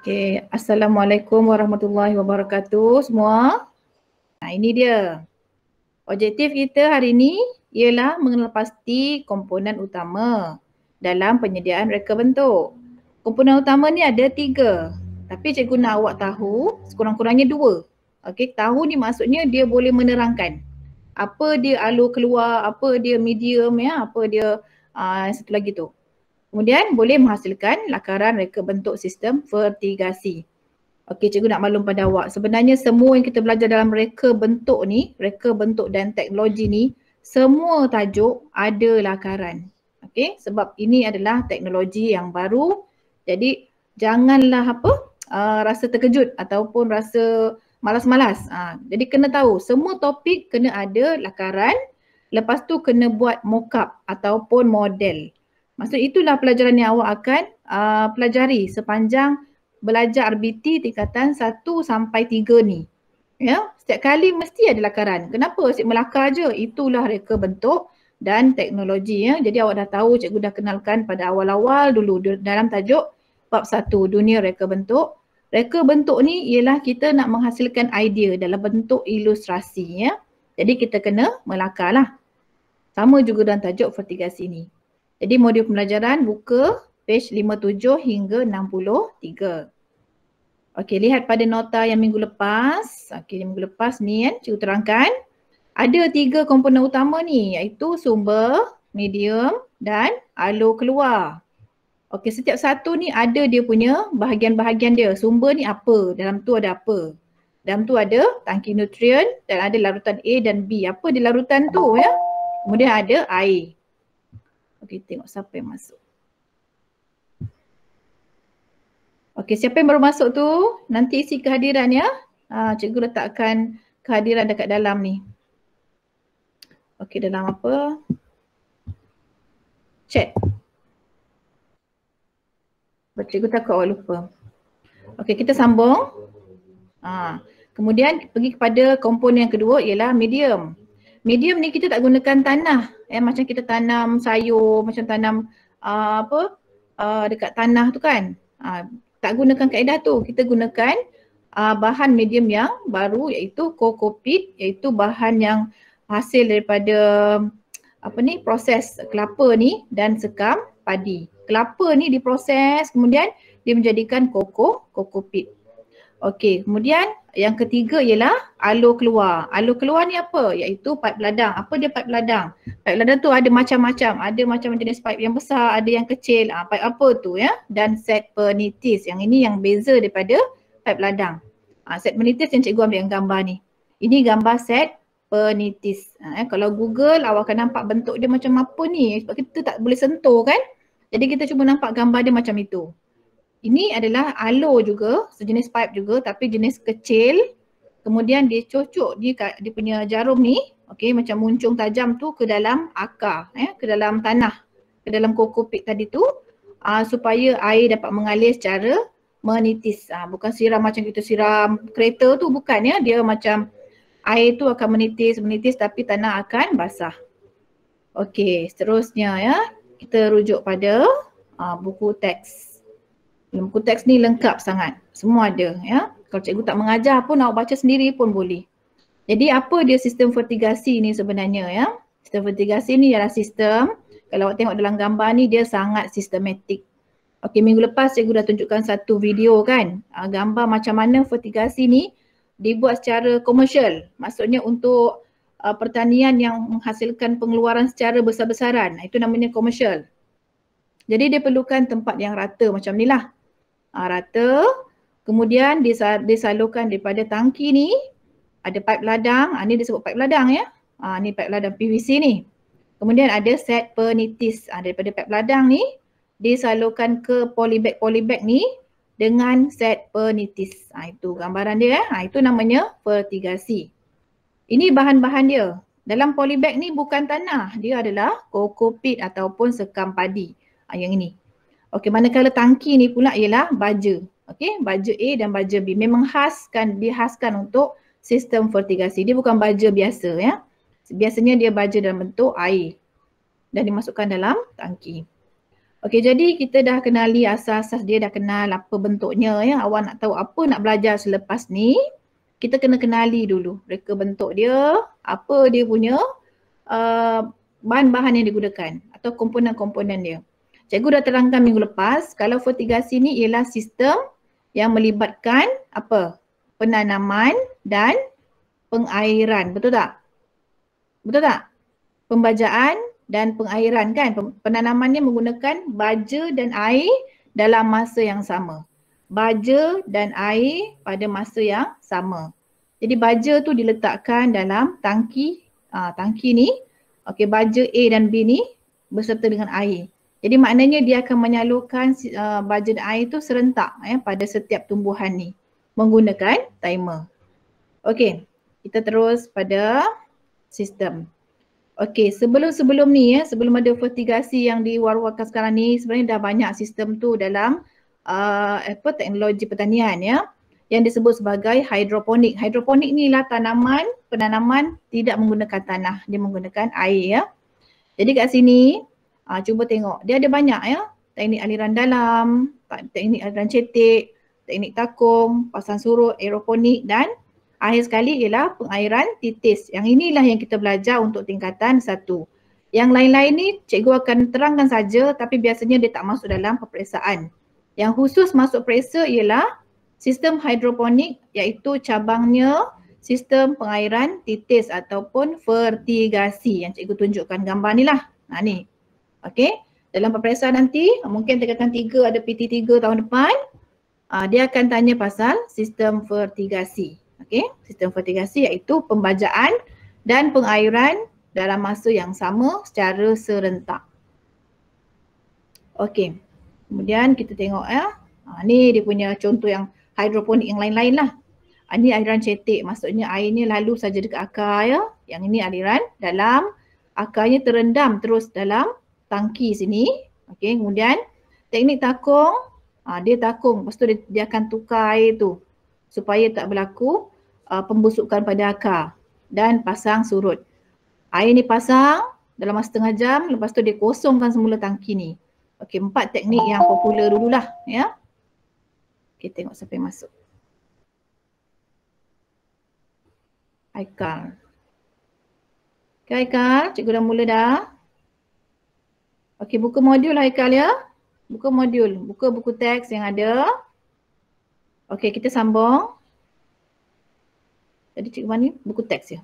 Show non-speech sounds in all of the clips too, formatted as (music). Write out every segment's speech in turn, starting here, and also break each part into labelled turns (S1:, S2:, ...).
S1: Okay. Assalamualaikum warahmatullahi wabarakatuh semua. Nah, ini dia. Objektif kita hari ini ialah mengenal pasti komponen utama dalam penyediaan reka bentuk. Komponen utama ni ada tiga. Tapi cikgu nak awak tahu sekurang-kurangnya dua. Okay, tahu ni maksudnya dia boleh menerangkan apa dia alur keluar, apa dia medium ya, apa dia uh, satu lagi tu. Kemudian boleh menghasilkan lakaran reka bentuk sistem vertigasi. Okey cikgu nak maklum pada awak sebenarnya semua yang kita belajar dalam reka bentuk ni, reka bentuk dan teknologi ni semua tajuk ada lakaran. Okey sebab ini adalah teknologi yang baru. Jadi janganlah apa uh, rasa terkejut ataupun rasa malas-malas. Ha, jadi kena tahu semua topik kena ada lakaran. Lepas tu kena buat mock up ataupun model. Maksudnya itulah pelajaran yang awak akan uh, pelajari sepanjang belajar RBT tingkatan 1 sampai 3 ni. Ya, setiap kali mesti ada lakaran. Kenapa? Asyik melakar je. Itulah reka bentuk dan teknologi ya. Jadi awak dah tahu cikgu dah kenalkan pada awal-awal dulu dalam tajuk bab 1 dunia reka bentuk. Reka bentuk ni ialah kita nak menghasilkan idea dalam bentuk ilustrasi ya. Jadi kita kena melakarlah. Sama juga dalam tajuk fertigasi ni. Jadi modul pembelajaran buka page 57 hingga 63. Okey, lihat pada nota yang minggu lepas. Okey, minggu lepas ni kan eh, cikgu terangkan. Ada tiga komponen utama ni iaitu sumber, medium dan alur keluar. Okey, setiap satu ni ada dia punya bahagian-bahagian dia. Sumber ni apa, dalam tu ada apa. Dalam tu ada tangki nutrien dan ada larutan A dan B. Apa di larutan tu ya? Kemudian ada air. Okey, tengok siapa yang masuk. Okey, siapa yang baru masuk tu, nanti isi kehadiran ya. Ha, cikgu letakkan kehadiran dekat dalam ni. Okey, dalam apa? Chat. Cikgu tak kau lupa. Okey, kita sambung. Ha. Kemudian pergi kepada komponen yang kedua ialah medium medium ni kita tak gunakan tanah eh macam kita tanam sayur macam tanam uh, apa uh, dekat tanah tu kan uh, tak gunakan kaedah tu kita gunakan uh, bahan medium yang baru iaitu kokopit iaitu bahan yang hasil daripada apa ni proses kelapa ni dan sekam padi kelapa ni diproses kemudian dia menjadikan koko kokopit okey kemudian yang ketiga ialah alur keluar. Alur keluar ni apa? Iaitu pipe peladang. Apa dia pipe peladang? Pipe peladang tu ada macam-macam. Ada macam jenis pipe yang besar, ada yang kecil. Ha, pipe apa tu ya? Dan set penitis. Yang ini yang beza daripada pipe peladang. Ha, ah, set penitis yang cikgu ambil yang gambar ni. Ini gambar set penitis. Ha, ah, eh. Kalau Google awak akan nampak bentuk dia macam apa ni. Sebab kita tak boleh sentuh kan? Jadi kita cuba nampak gambar dia macam itu. Ini adalah alur juga, sejenis pipe juga tapi jenis kecil. Kemudian dia cocok dia dia punya jarum ni, okay, macam muncung tajam tu ke dalam akar, eh, ke dalam tanah, ke dalam koko pit tadi tu uh, supaya air dapat mengalir secara menitis. Uh, bukan siram macam kita siram kereta tu bukan ya, dia macam air tu akan menitis, menitis tapi tanah akan basah. Okay, seterusnya ya, kita rujuk pada uh, buku teks dalam buku teks ni lengkap sangat. Semua ada ya. Kalau cikgu tak mengajar pun awak baca sendiri pun boleh. Jadi apa dia sistem fertigasi ni sebenarnya ya? Sistem fertigasi ni ialah sistem kalau awak tengok dalam gambar ni dia sangat sistematik. Okey minggu lepas cikgu dah tunjukkan satu video kan. Uh, gambar macam mana fertigasi ni dibuat secara komersial. Maksudnya untuk uh, pertanian yang menghasilkan pengeluaran secara besar-besaran. Itu namanya komersial. Jadi dia perlukan tempat yang rata macam ni lah uh, rata. Kemudian disalurkan daripada tangki ni ada pipe ladang, uh, ni disebut pipe ladang ya. Uh, ni pipe ladang PVC ni. Kemudian ada set penitis uh, daripada pipe ladang ni disalurkan ke polybag-polybag ni dengan set penitis. Ha, itu gambaran dia. Ha, itu namanya fertigasi. Ini bahan-bahan dia. Dalam polybag ni bukan tanah. Dia adalah kokopit ataupun sekam padi. Ha, yang ini. Okey, manakala tangki ni pula ialah baja. Okey, baja A dan baja B memang khaskan dihaskan untuk sistem fertigasi. Dia bukan baja biasa ya. Biasanya dia baja dalam bentuk air dan dimasukkan dalam tangki. Okey, jadi kita dah kenali asas-asas dia dah kenal apa bentuknya ya. Awak nak tahu apa nak belajar selepas ni, kita kena kenali dulu reka bentuk dia, apa dia punya uh, bahan-bahan yang digunakan atau komponen-komponen dia. Cikgu dah terangkan minggu lepas kalau fertigasi ni ialah sistem yang melibatkan apa? Penanaman dan pengairan. Betul tak? Betul tak? Pembajaan dan pengairan kan? Penanaman ni menggunakan baja dan air dalam masa yang sama. Baja dan air pada masa yang sama. Jadi baja tu diletakkan dalam tangki aa, ah, tangki ni. Okey baja A dan B ni berserta dengan air. Jadi maknanya dia akan menyalurkan uh, bajet air tu serentak ya pada setiap tumbuhan ni menggunakan timer. Okey, kita terus pada sistem. Okey, sebelum-sebelum ni ya, sebelum ada fertigasi yang diwar-warkan sekarang ni, sebenarnya dah banyak sistem tu dalam uh, apa teknologi pertanian ya yang disebut sebagai hidroponik. Hidroponik ni lah tanaman, penanaman tidak menggunakan tanah, dia menggunakan air ya. Jadi kat sini Ha, cuba tengok. Dia ada banyak ya. Teknik aliran dalam, teknik aliran cetek, teknik takung, pasang surut, aeroponik dan akhir sekali ialah pengairan titis. Yang inilah yang kita belajar untuk tingkatan satu. Yang lain-lain ni cikgu akan terangkan saja tapi biasanya dia tak masuk dalam peperiksaan. Yang khusus masuk periksa ialah sistem hidroponik iaitu cabangnya sistem pengairan titis ataupun fertigasi yang cikgu tunjukkan gambar ni lah. Ha, ni. Okey, dalam peperiksaan nanti mungkin tingkatan tiga ada PT3 tahun depan uh, dia akan tanya pasal sistem fertigasi. Okey, sistem fertigasi iaitu pembajaan dan pengairan dalam masa yang sama secara serentak. Okey. Kemudian kita tengok ya. Ha, ni dia punya contoh yang hidroponik yang lain-lain lah. Ha, ni aliran cetek maksudnya airnya lalu saja dekat akar ya. Yang ini aliran dalam akarnya terendam terus dalam tangki sini. Okey, kemudian teknik takung, aa, ah, dia takung. Lepas tu dia, dia akan tukar air tu supaya tak berlaku aa, ah, pembusukan pada akar dan pasang surut. Air ni pasang dalam masa setengah jam, lepas tu dia kosongkan semula tangki ni. Okey, empat teknik yang popular dululah, ya. Okey, tengok siapa yang masuk. Aikal. Okey, Aikal. Cikgu dah mula dah. Okey buka modul lah, Haikal ya. buka modul. Buka buku teks yang ada. Okey kita sambung. Jadi cikgu mana ni? Buku teks ya.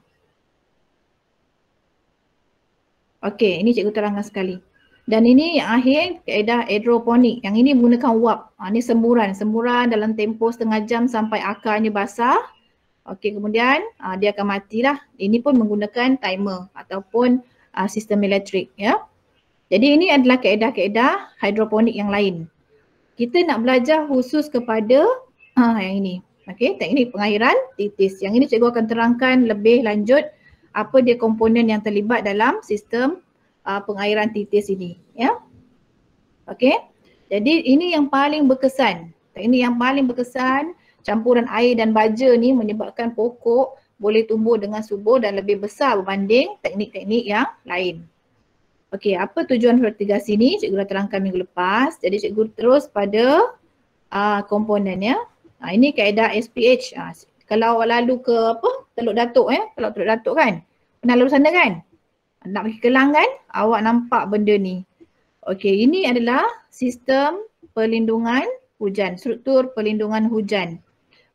S1: Okey ini cikgu terangkan sekali. Dan ini akhir kaedah hidroponik. Yang ini menggunakan wap. Ha, ini semburan. Semburan dalam tempoh setengah jam sampai akarnya basah. Okey kemudian ha, dia akan matilah. Ini pun menggunakan timer ataupun ha, sistem elektrik ya. Yeah. Jadi ini adalah kaedah-kaedah hidroponik yang lain. Kita nak belajar khusus kepada ha, yang ini. Okey, teknik pengairan titis. Yang ini cikgu akan terangkan lebih lanjut apa dia komponen yang terlibat dalam sistem uh, pengairan titis ini. Ya. Okey, jadi ini yang paling berkesan. Teknik yang paling berkesan campuran air dan baja ni menyebabkan pokok boleh tumbuh dengan subur dan lebih besar berbanding teknik-teknik yang lain. Okey, apa tujuan vertigasi ni? Cikgu dah terangkan minggu lepas. Jadi cikgu terus pada uh, komponen ya. Uh, ini kaedah SPH. Uh, ah, kalau awak lalu ke apa? Teluk Datuk ya. Teluk Teluk Datuk kan? Pernah lalu sana kan? Nak pergi Kelang kan? Awak nampak benda ni. Okey, ini adalah sistem perlindungan hujan. Struktur perlindungan hujan.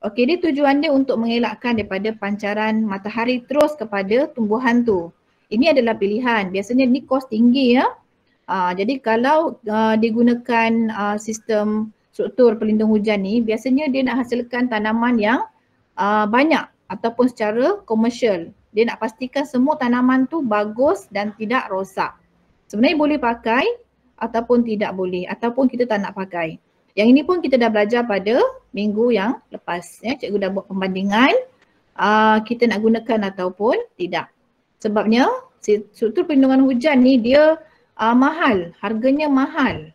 S1: Okey, dia tujuan untuk mengelakkan daripada pancaran matahari terus kepada tumbuhan tu ini adalah pilihan. Biasanya ni kos tinggi ya. Ha, jadi kalau uh, digunakan uh, sistem struktur pelindung hujan ni, biasanya dia nak hasilkan tanaman yang uh, banyak ataupun secara komersial. Dia nak pastikan semua tanaman tu bagus dan tidak rosak. Sebenarnya boleh pakai ataupun tidak boleh ataupun kita tak nak pakai. Yang ini pun kita dah belajar pada minggu yang lepas. Ya, cikgu dah buat pembandingan uh, kita nak gunakan ataupun tidak. Sebabnya struktur perlindungan hujan ni dia uh, mahal, harganya mahal.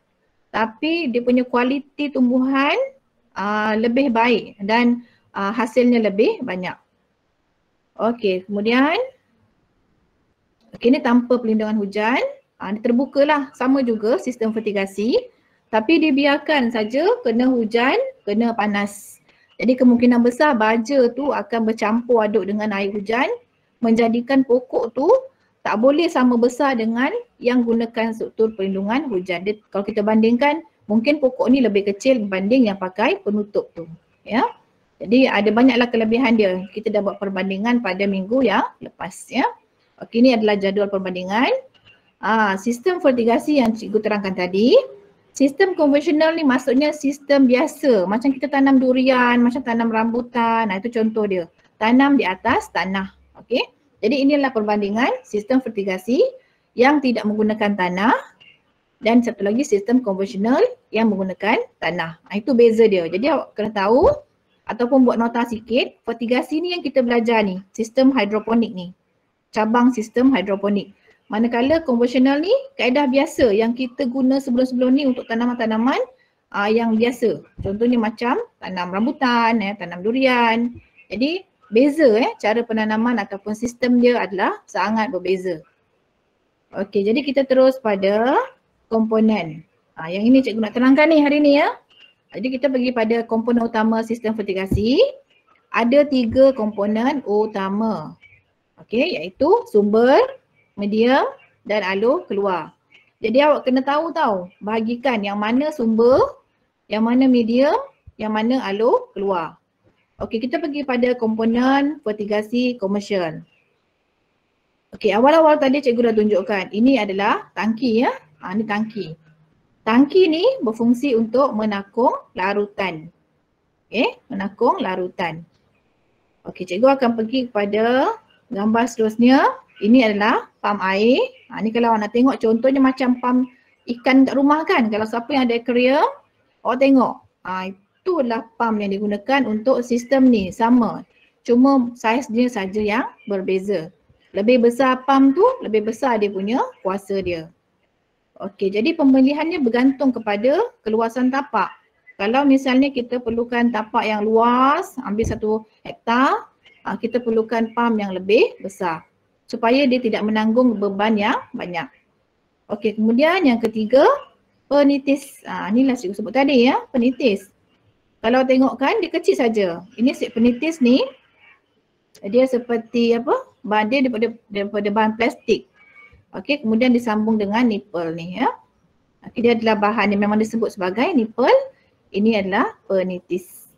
S1: Tapi dia punya kualiti tumbuhan uh, lebih baik dan uh, hasilnya lebih banyak. Okey, kemudian okay, ini tanpa perlindungan hujan, uh, dia terbukalah sama juga sistem fertigasi tapi dibiarkan saja kena hujan, kena panas. Jadi kemungkinan besar baja tu akan bercampur aduk dengan air hujan menjadikan pokok tu tak boleh sama besar dengan yang gunakan struktur perlindungan hujan. Dia, kalau kita bandingkan mungkin pokok ni lebih kecil berbanding yang pakai penutup tu. Ya. Jadi ada banyaklah kelebihan dia. Kita dah buat perbandingan pada minggu yang lepas ya. Okey ni adalah jadual perbandingan. Ah, sistem fertigasi yang cikgu terangkan tadi. Sistem konvensional ni maksudnya sistem biasa. Macam kita tanam durian, macam tanam rambutan. Nah, itu contoh dia. Tanam di atas tanah. Okey. Jadi inilah perbandingan sistem fertigasi yang tidak menggunakan tanah dan satu lagi sistem konvensional yang menggunakan tanah. Nah, ha, itu beza dia. Jadi awak kena tahu ataupun buat nota sikit, fertigasi ni yang kita belajar ni, sistem hidroponik ni. Cabang sistem hidroponik. Manakala konvensional ni kaedah biasa yang kita guna sebelum-sebelum ni untuk tanaman-tanaman ah, yang biasa. Contohnya macam tanam rambutan, ya, tanam durian. Jadi beza eh cara penanaman ataupun sistem dia adalah sangat berbeza. Okey, jadi kita terus pada komponen. Ha, yang ini cikgu nak terangkan ni hari ni ya. Jadi kita pergi pada komponen utama sistem fertigasi. Ada tiga komponen utama. Okey, iaitu sumber, media dan alur keluar. Jadi awak kena tahu tahu bahagikan yang mana sumber, yang mana media, yang mana alur keluar. Okey, kita pergi pada komponen fertigasi komersial. Okey, awal-awal tadi cikgu dah tunjukkan. Ini adalah tangki ya. Ha, ini tangki. Tangki ni berfungsi untuk menakung larutan. Okey, menakung larutan. Okey, cikgu akan pergi kepada gambar seterusnya. Ini adalah pam air. Ha, ini kalau awak nak tengok contohnya macam pam ikan kat rumah kan. Kalau siapa yang ada aquarium, awak tengok. Ha, itulah pump yang digunakan untuk sistem ni sama. Cuma saiz dia saja yang berbeza. Lebih besar pump tu, lebih besar dia punya kuasa dia. Okey, jadi pemilihannya bergantung kepada keluasan tapak. Kalau misalnya kita perlukan tapak yang luas, ambil satu hektar, ah, kita perlukan pam yang lebih besar supaya dia tidak menanggung beban yang banyak. Okey, kemudian yang ketiga, penitis. Ah, inilah saya sebut tadi ya, penitis kalau tengokkan, kan dia kecil saja. Ini set penitis ni dia seperti apa? Badan daripada daripada bahan plastik. Okey, kemudian disambung dengan nipple ni ya. Okay, dia adalah bahan yang memang disebut sebagai nipple. Ini adalah penitis.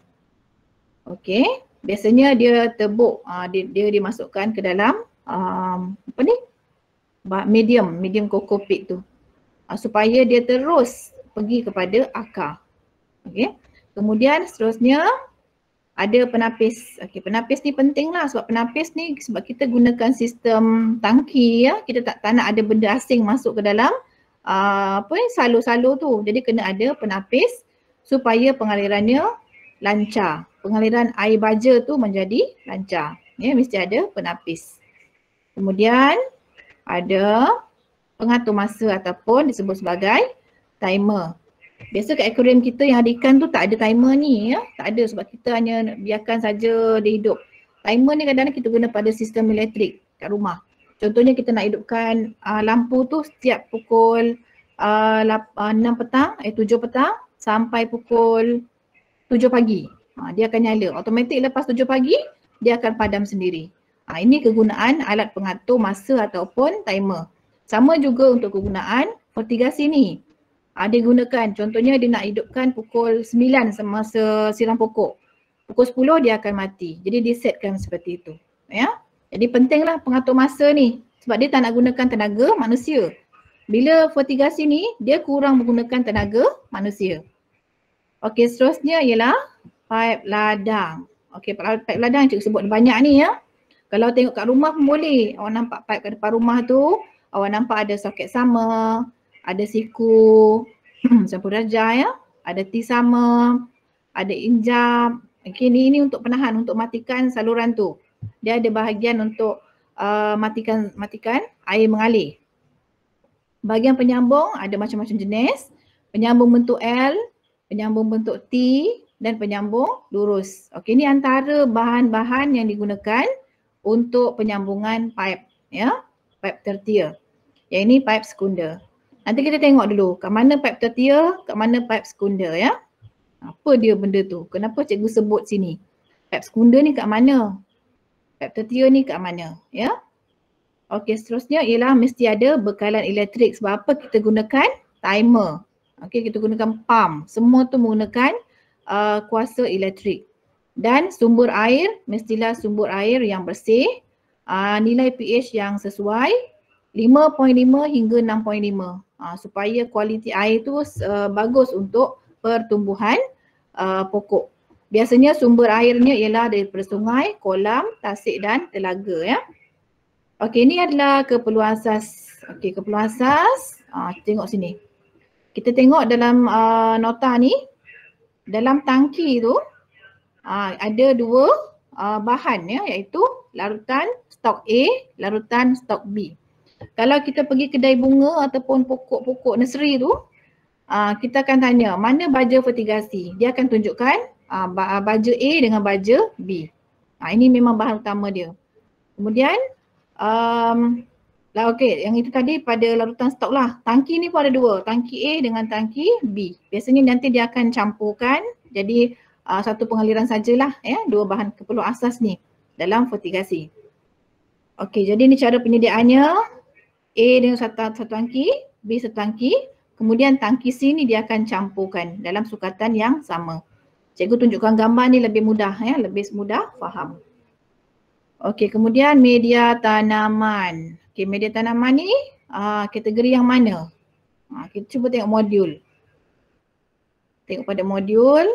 S1: Okey, biasanya dia tebuk uh, ha, dia, dia dimasukkan ke dalam um, apa ni? medium, medium pit tu. Uh, supaya dia terus pergi kepada akar. Okey. Kemudian seterusnya ada penapis. Okey, penapis ni pentinglah sebab penapis ni sebab kita gunakan sistem tangki ya. Kita tak, tak ada benda asing masuk ke dalam uh, apa ni salur-salur tu. Jadi kena ada penapis supaya pengalirannya lancar. Pengaliran air baja tu menjadi lancar. Ya, mesti ada penapis. Kemudian ada pengatur masa ataupun disebut sebagai timer. Biasa kat aquarium kita yang ada ikan tu tak ada timer ni ya. Tak ada sebab kita hanya biarkan saja dia hidup. Timer ni kadang-kadang kita guna pada sistem elektrik kat rumah. Contohnya kita nak hidupkan uh, lampu tu setiap pukul uh, ah, 6 ah, petang, eh 7 petang sampai pukul 7 pagi. Ha, dia akan nyala. Automatik lepas 7 pagi dia akan padam sendiri. Ha, ini kegunaan alat pengatur masa ataupun timer. Sama juga untuk kegunaan fertigasi ni ada ah, gunakan contohnya dia nak hidupkan pukul 9 semasa siram pokok pukul 10 dia akan mati jadi dia setkan seperti itu ya jadi pentinglah pengatur masa ni sebab dia tak nak gunakan tenaga manusia bila fertigasi ni dia kurang menggunakan tenaga manusia okey seterusnya ialah pipe ladang okey pipe ladang cikgu sebut banyak ni ya kalau tengok kat rumah pun boleh awak nampak pipe kat depan rumah tu awak nampak ada soket sama ada siku sempurna (clears throat) jaya, ada tisama, ada injap. Okey ni ini untuk penahan untuk matikan saluran tu. Dia ada bahagian untuk uh, matikan matikan air mengalir. Bahagian penyambung ada macam-macam jenis. Penyambung bentuk L, penyambung bentuk T dan penyambung lurus. Okey ni antara bahan-bahan yang digunakan untuk penyambungan pipe ya, pipe tertia. Yang ini pipe sekunder. Nanti kita tengok dulu kat mana pipe tertier, kat mana pipe sekunder ya. Apa dia benda tu? Kenapa cikgu sebut sini? Pipe sekunder ni kat mana? Pipe tertier ni kat mana? Ya. Okey, seterusnya ialah mesti ada bekalan elektrik sebab apa kita gunakan? Timer. Okey, kita gunakan pump. Semua tu menggunakan uh, kuasa elektrik. Dan sumber air, mestilah sumber air yang bersih. Uh, nilai pH yang sesuai 5.5 hingga uh, supaya kualiti air tu uh, bagus untuk pertumbuhan uh, pokok. Biasanya sumber airnya ialah dari sungai, kolam, tasik dan telaga ya. Okey ini adalah keperluan asas. Okey keperluan asas. Uh, tengok sini. Kita tengok dalam uh, nota ni dalam tangki tu uh, ada dua uh, bahan ya iaitu larutan stok A, larutan stok B. Kalau kita pergi kedai bunga ataupun pokok-pokok nursery tu, ah, kita akan tanya mana baja fertigasi. Dia akan tunjukkan ah, ah, baja A dengan baja B. Ini memang bahan utama dia. Kemudian, um, lah okay, yang itu tadi pada larutan stok lah. Tangki ni pun ada dua, tangki A dengan tangki B. Biasanya nanti dia akan campurkan jadi uh, satu pengaliran sajalah ya, dua bahan keperluan asas ni dalam fertigasi. Okey, jadi ni cara penyediaannya. A dengan satu, satu tangki, B satu tangki. Kemudian tangki C ni dia akan campurkan dalam sukatan yang sama. Cikgu tunjukkan gambar ni lebih mudah ya, lebih mudah faham. Okey, kemudian media tanaman. Okey, media tanaman ni aa, ah, kategori yang mana? Aa, ah, kita cuba tengok modul. Tengok pada modul.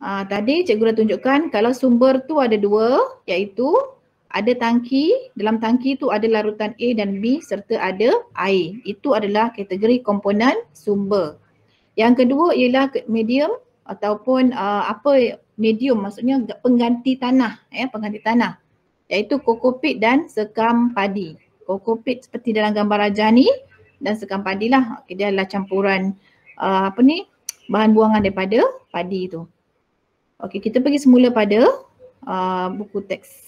S1: Aa, ah, tadi cikgu dah tunjukkan kalau sumber tu ada dua iaitu ada tangki, dalam tangki tu ada larutan A dan B serta ada air. Itu adalah kategori komponen sumber. Yang kedua ialah medium ataupun uh, apa ya, medium maksudnya pengganti tanah ya eh, pengganti tanah iaitu kokopit dan sekam padi. Kokopit seperti dalam gambar raja ni dan sekam padilah. Okay, dia adalah campuran uh, apa ni bahan buangan daripada padi itu. Okey kita pergi semula pada uh, buku teks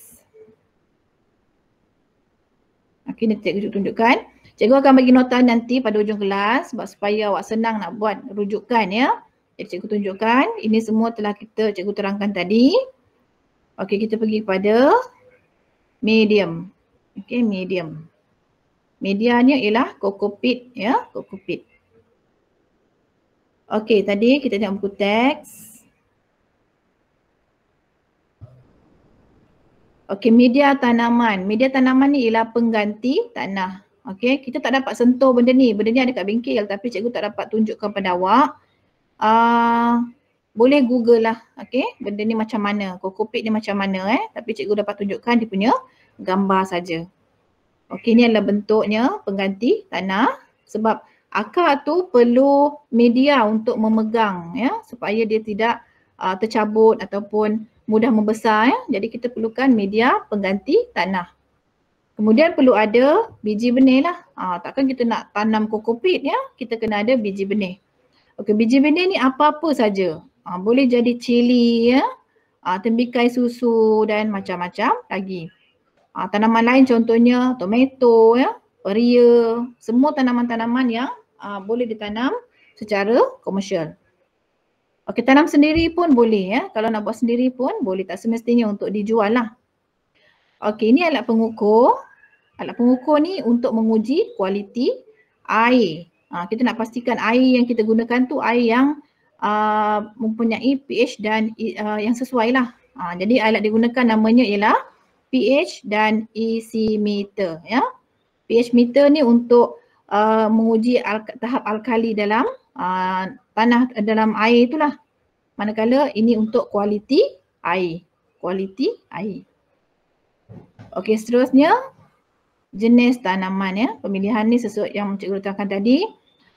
S1: Okey, nanti cikgu tunjukkan. Cikgu akan bagi nota nanti pada ujung kelas sebab supaya awak senang nak buat rujukan ya. Jadi cikgu tunjukkan. Ini semua telah kita cikgu terangkan tadi. Okey, kita pergi kepada medium. Okey, medium. Medianya ialah kokopit ya, kokopit. Okey, tadi kita tengok buku teks. Okey, media tanaman. Media tanaman ni ialah pengganti tanah. Okey, kita tak dapat sentuh benda ni. Benda ni ada kat bengkel tapi cikgu tak dapat tunjukkan pada awak. Uh, boleh google lah. Okey, benda ni macam mana. Kokopit ni macam mana eh. Tapi cikgu dapat tunjukkan dia punya gambar saja. Okey, ni adalah bentuknya pengganti tanah. Sebab akar tu perlu media untuk memegang ya. Supaya dia tidak uh, tercabut ataupun mudah membesar ya. Jadi kita perlukan media pengganti tanah. Kemudian perlu ada biji benih lah. Ha, takkan kita nak tanam kokopit ya. Kita kena ada biji benih. Okey biji benih ni apa-apa saja. Ha, boleh jadi cili ya. Ha, tembikai susu dan macam-macam lagi. Ha, tanaman lain contohnya tomato ya. Peria. Semua tanaman-tanaman yang ha, boleh ditanam secara komersial. Okey, tanam sendiri pun boleh ya. Kalau nak buat sendiri pun boleh tak semestinya untuk dijual lah. Okey, ini alat pengukur. Alat pengukur ni untuk menguji kualiti air. Ha, kita nak pastikan air yang kita gunakan tu air yang uh, mempunyai pH dan e, uh, yang sesuai lah. Ha, jadi alat digunakan namanya ialah pH dan EC meter ya. pH meter ni untuk uh, menguji al- tahap alkali dalam Ah, tanah dalam air itulah. Manakala ini untuk kualiti air. Kualiti air. Okey seterusnya jenis tanaman ya. Pemilihan ni sesuai yang cikgu letakkan tadi.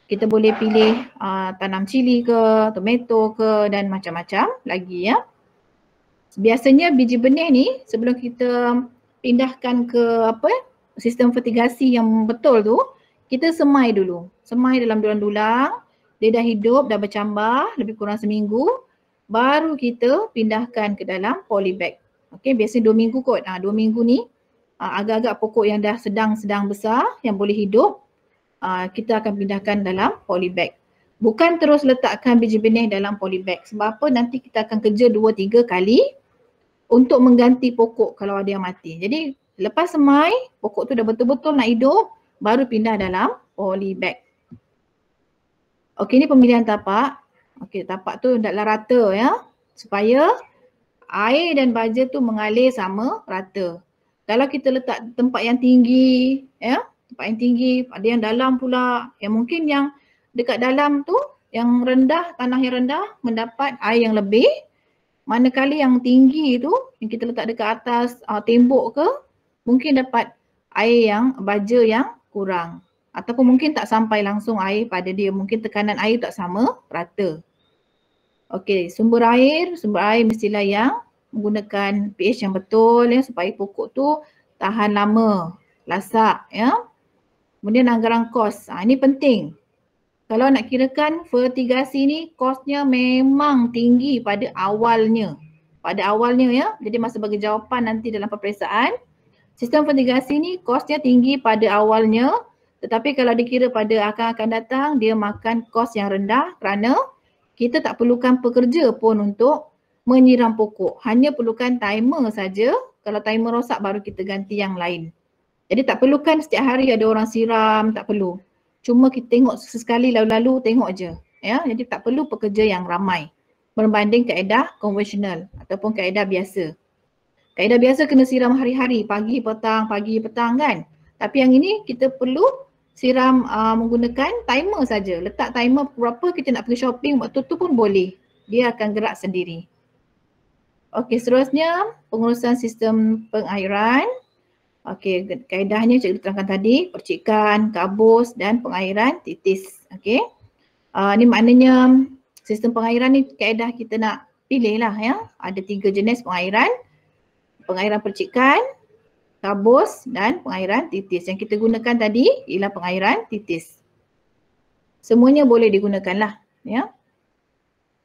S1: Kita boleh pilih aa, ah, tanam cili ke, tomato ke dan macam-macam lagi ya. Biasanya biji benih ni sebelum kita pindahkan ke apa sistem fertigasi yang betul tu, kita semai dulu. Semai dalam dulang-dulang dia dah hidup dah bercambah lebih kurang seminggu baru kita pindahkan ke dalam polybag. Okay, biasanya dua minggu kot. Ha, dua minggu ni ha, agak-agak pokok yang dah sedang-sedang besar yang boleh hidup ha, kita akan pindahkan dalam polybag. Bukan terus letakkan biji benih dalam polybag sebab apa nanti kita akan kerja dua tiga kali untuk mengganti pokok kalau ada yang mati. Jadi lepas semai pokok tu dah betul-betul nak hidup baru pindah dalam polybag. Okey ni pemilihan tapak. Okey tapak tu hendaklah rata ya. Supaya air dan baja tu mengalir sama rata. Kalau kita letak tempat yang tinggi ya, tempat yang tinggi, ada yang dalam pula, yang mungkin yang dekat dalam tu yang rendah, tanah yang rendah mendapat air yang lebih. Manakala yang tinggi tu yang kita letak dekat atas uh, tembok ke mungkin dapat air yang baja yang kurang ataupun mungkin tak sampai langsung air pada dia mungkin tekanan air tak sama rata okey sumber air sumber air mestilah yang menggunakan pH yang betul ya supaya pokok tu tahan lama lasak ya kemudian anggaran kos ha, ini penting kalau nak kirakan fertigasi ni kosnya memang tinggi pada awalnya pada awalnya ya jadi masa bagi jawapan nanti dalam peperiksaan sistem fertigasi ni kosnya tinggi pada awalnya tetapi kalau dikira pada akan-akan datang, dia makan kos yang rendah kerana kita tak perlukan pekerja pun untuk menyiram pokok. Hanya perlukan timer saja. Kalau timer rosak baru kita ganti yang lain. Jadi tak perlukan setiap hari ada orang siram, tak perlu. Cuma kita tengok sesekali lalu-lalu tengok aja. Ya, jadi tak perlu pekerja yang ramai berbanding kaedah konvensional ataupun kaedah biasa. Kaedah biasa kena siram hari-hari, pagi, petang, pagi, petang kan. Tapi yang ini kita perlu siram uh, menggunakan timer saja. Letak timer berapa kita nak pergi shopping waktu tu pun boleh. Dia akan gerak sendiri. Okey, seterusnya pengurusan sistem pengairan. Okey, kaedahnya cikgu terangkan tadi, percikan, kabus dan pengairan titis. Okey. Uh, ni maknanya sistem pengairan ni kaedah kita nak pilih lah ya. Ada tiga jenis pengairan. Pengairan percikan, tabus dan pengairan titis. Yang kita gunakan tadi ialah pengairan titis. Semuanya boleh digunakan lah Ya.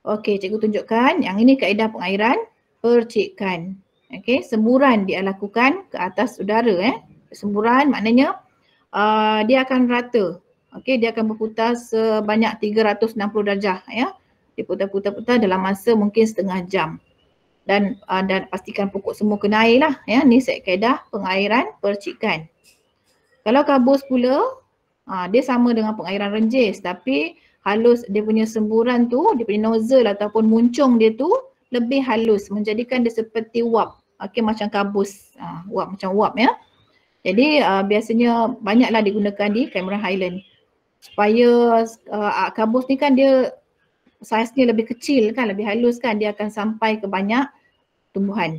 S1: Okey, cikgu tunjukkan yang ini kaedah pengairan percikan. Okey, semburan dia lakukan ke atas udara. Eh. Semburan maknanya uh, dia akan rata. Okey, dia akan berputar sebanyak 360 darjah. Ya. Dia putar-putar-putar dalam masa mungkin setengah jam dan uh, dan pastikan pokok semua kena air lah ya ni set kaedah pengairan percikan kalau kabus pula uh, ah, dia sama dengan pengairan renjis tapi halus dia punya semburan tu dia punya nozzle ataupun muncung dia tu lebih halus menjadikan dia seperti wap okey macam kabus uh, wap macam wap ya jadi uh, biasanya banyaklah digunakan di Cameron Highland supaya uh, kabus ni kan dia saiznya lebih kecil kan lebih halus kan dia akan sampai ke banyak tumbuhan.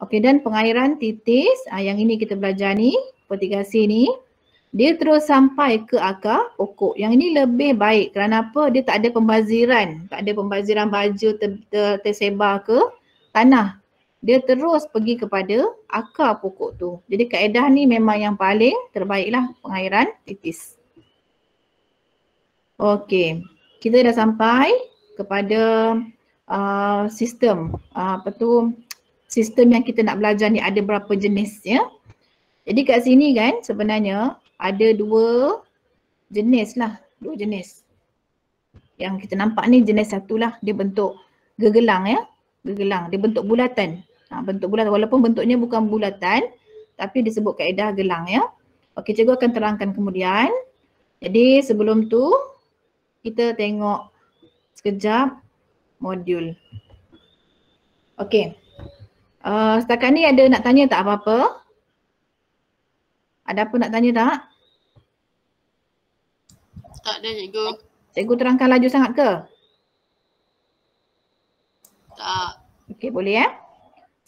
S1: Okey dan pengairan titis uh, yang ini kita belajar ni, potigasi ni dia terus sampai ke akar pokok. Yang ini lebih baik kerana apa? Dia tak ada pembaziran. Tak ada pembaziran baju ter, ter, tersebar ke tanah. Dia terus pergi kepada akar pokok tu. Jadi kaedah ni memang yang paling terbaiklah pengairan titis. Okey. Kita dah sampai kepada uh, sistem. Uh, apa tu sistem yang kita nak belajar ni ada berapa jenis ya. Jadi kat sini kan sebenarnya ada dua jenis lah. Dua jenis. Yang kita nampak ni jenis satu lah. Dia bentuk gegelang ya. Gegelang. Dia bentuk bulatan. Ha, bentuk bulatan. Walaupun bentuknya bukan bulatan tapi disebut kaedah gelang ya. Okey cikgu akan terangkan kemudian. Jadi sebelum tu kita tengok sekejap modul. Okey. Uh, setakat ni ada nak tanya tak apa-apa? Ada apa nak tanya tak? Tak ada cikgu. Cikgu terangkan laju sangat ke? Tak. Okey boleh ya? Eh?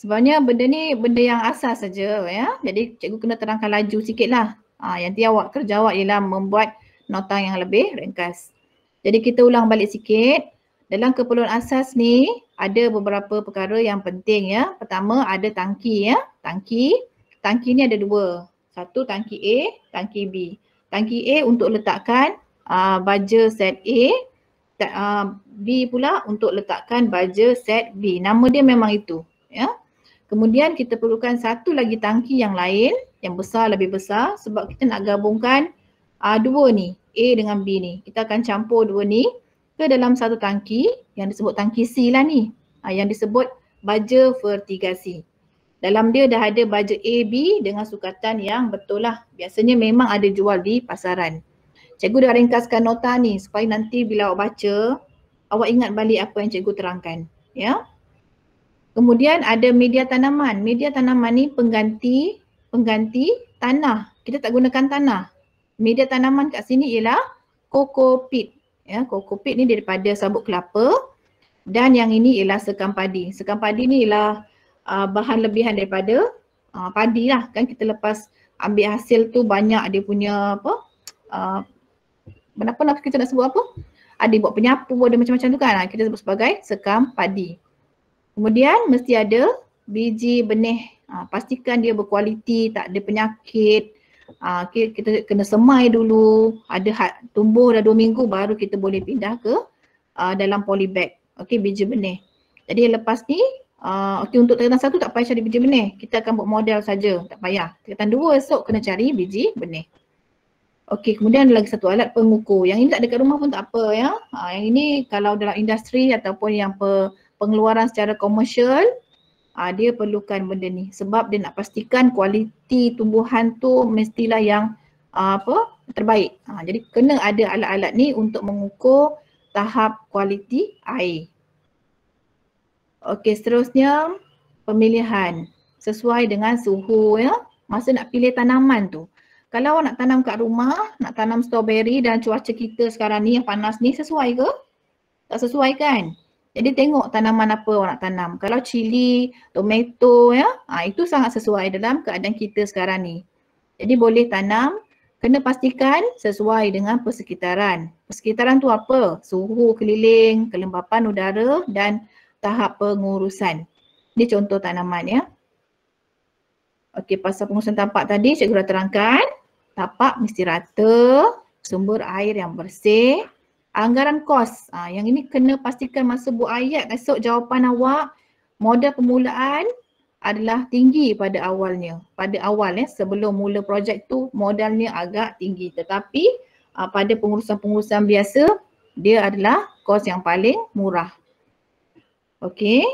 S1: Sebenarnya benda ni benda yang asas saja ya. Jadi cikgu kena terangkan laju sikit lah. Ha, yang dia awak kerja awak ialah membuat nota yang lebih ringkas. Jadi kita ulang balik sikit. Dalam keperluan asas ni ada beberapa perkara yang penting ya. Pertama ada tangki ya. Tangki. Tangki ni ada dua. Satu tangki A, tangki B. Tangki A untuk letakkan uh, ah, baja set A. Ta- uh, B pula untuk letakkan baja set B. Nama dia memang itu ya. Kemudian kita perlukan satu lagi tangki yang lain yang besar lebih besar sebab kita nak gabungkan uh, dua ni A dengan B ni. Kita akan campur dua ni ke dalam satu tangki yang disebut tangki C lah ni. Ha, yang disebut baja vertigasi. Dalam dia dah ada baja AB dengan sukatan yang betul lah. Biasanya memang ada jual di pasaran. Cikgu dah ringkaskan nota ni supaya nanti bila awak baca, awak ingat balik apa yang cikgu terangkan. Ya. Kemudian ada media tanaman. Media tanaman ni pengganti pengganti tanah. Kita tak gunakan tanah. Media tanaman kat sini ialah kokopit ya kokopit ni daripada sabuk kelapa dan yang ini ialah sekam padi. Sekam padi ni ialah uh, bahan lebihan daripada uh, padi lah kan kita lepas ambil hasil tu banyak dia punya apa uh, kenapa nak lah kita nak sebut apa? Ada ah, buat penyapu ada macam-macam tu kan. Ah, kita sebut sebagai sekam padi. Kemudian mesti ada biji benih. Uh, pastikan dia berkualiti, tak ada penyakit, Aa, ah, kita kena semai dulu, ada had, tumbuh dah dua minggu baru kita boleh pindah ke aa, ah, dalam polybag. Okey, biji benih. Jadi lepas ni, uh, okey untuk tekatan satu tak payah cari biji benih. Kita akan buat model saja, tak payah. Tekatan dua esok kena cari biji benih. Okey, kemudian lagi satu alat pengukur. Yang ini tak dekat rumah pun tak apa ya. Uh, yang ini kalau dalam industri ataupun yang pe- pengeluaran secara komersial, uh, dia perlukan benda ni sebab dia nak pastikan kualiti tumbuhan tu mestilah yang uh, apa terbaik. Uh, jadi kena ada alat-alat ni untuk mengukur tahap kualiti air. Okey, seterusnya pemilihan sesuai dengan suhu ya. Masa nak pilih tanaman tu. Kalau awak nak tanam kat rumah, nak tanam strawberry dan cuaca kita sekarang ni yang panas ni sesuai ke? Tak sesuai kan? Jadi tengok tanaman apa orang tanam. Kalau cili, tomato ya, ha, itu sangat sesuai dalam keadaan kita sekarang ni. Jadi boleh tanam, kena pastikan sesuai dengan persekitaran. Persekitaran tu apa? Suhu keliling, kelembapan udara dan tahap pengurusan. Ini contoh tanaman ya. Okey pasal pengurusan tapak tadi cikgu dah terangkan. Tapak mesti rata, sumber air yang bersih, anggaran kos. Ha, yang ini kena pastikan masa buat ayat esok jawapan awak modal permulaan adalah tinggi pada awalnya. Pada awal ya sebelum mula projek tu modalnya agak tinggi tetapi ha, pada pengurusan-pengurusan biasa dia adalah kos yang paling murah. Okey.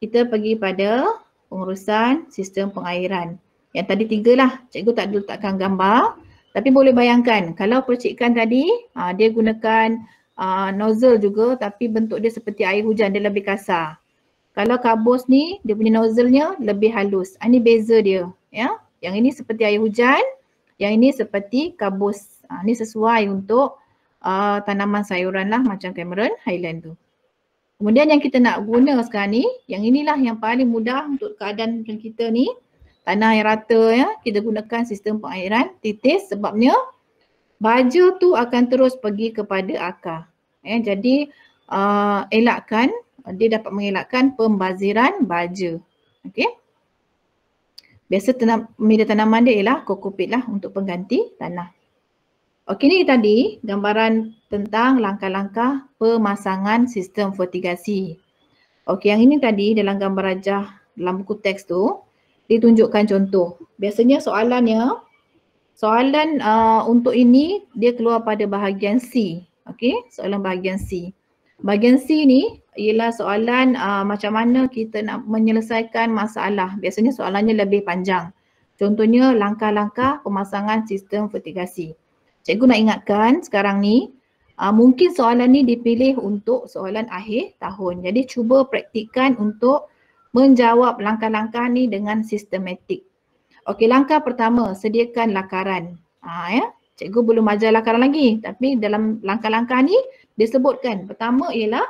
S1: Kita pergi pada pengurusan sistem pengairan. Yang tadi tiga lah. Cikgu tak letakkan gambar. Tapi boleh bayangkan kalau percikan tadi aa, ah, dia gunakan aa, ah, nozzle juga tapi bentuk dia seperti air hujan dia lebih kasar. Kalau kabus ni dia punya nozzlenya lebih halus. Ah, ini beza dia ya. Yang ini seperti air hujan, yang ini seperti kabus. Aa, ini sesuai untuk aa, tanaman sayuran lah macam Cameron Highland tu. Kemudian yang kita nak guna sekarang ni, yang inilah yang paling mudah untuk keadaan macam kita ni tanah yang rata ya kita gunakan sistem pengairan titis sebabnya baju tu akan terus pergi kepada akar ya jadi uh, elakkan dia dapat mengelakkan pembaziran baju okey biasa tanam, media tanaman dia ialah kokopit lah untuk pengganti tanah okey ni tadi gambaran tentang langkah-langkah pemasangan sistem fertigasi okey yang ini tadi dalam gambar rajah dalam buku teks tu ditunjukkan contoh. Biasanya soalannya, soalan uh, untuk ini dia keluar pada bahagian C. Okey, soalan bahagian C. Bahagian C ni ialah soalan uh, macam mana kita nak menyelesaikan masalah. Biasanya soalannya lebih panjang. Contohnya langkah-langkah pemasangan sistem vertigasi. Cikgu nak ingatkan sekarang ni, uh, mungkin soalan ni dipilih untuk soalan akhir tahun. Jadi cuba praktikkan untuk menjawab langkah-langkah ni dengan sistematik. Okey, langkah pertama, sediakan lakaran. Ha, ya. Cikgu belum ajar lakaran lagi tapi dalam langkah-langkah ni disebutkan. Pertama ialah